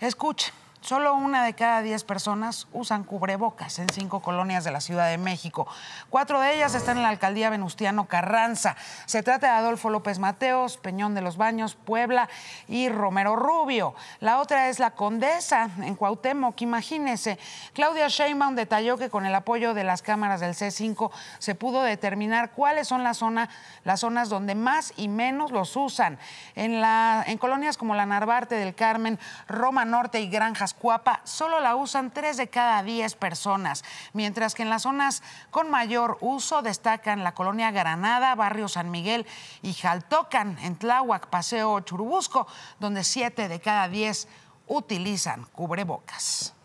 Escuche. Solo una de cada diez personas usan cubrebocas en cinco colonias de la Ciudad de México. Cuatro de ellas están en la alcaldía Venustiano Carranza. Se trata de Adolfo López Mateos, Peñón de los Baños, Puebla y Romero Rubio. La otra es la Condesa en Cuauhtémoc. Imagínese, Claudia Sheinbaum detalló que con el apoyo de las cámaras del C5 se pudo determinar cuáles son las zonas donde más y menos los usan. En, en colonias como la Narvarte del Carmen, Roma Norte y Granja Cuapa solo la usan 3 de cada 10 personas, mientras que en las zonas con mayor uso destacan la colonia Granada, barrio San Miguel y Jaltocan, en Tláhuac, Paseo Churubusco, donde 7 de cada 10 utilizan cubrebocas.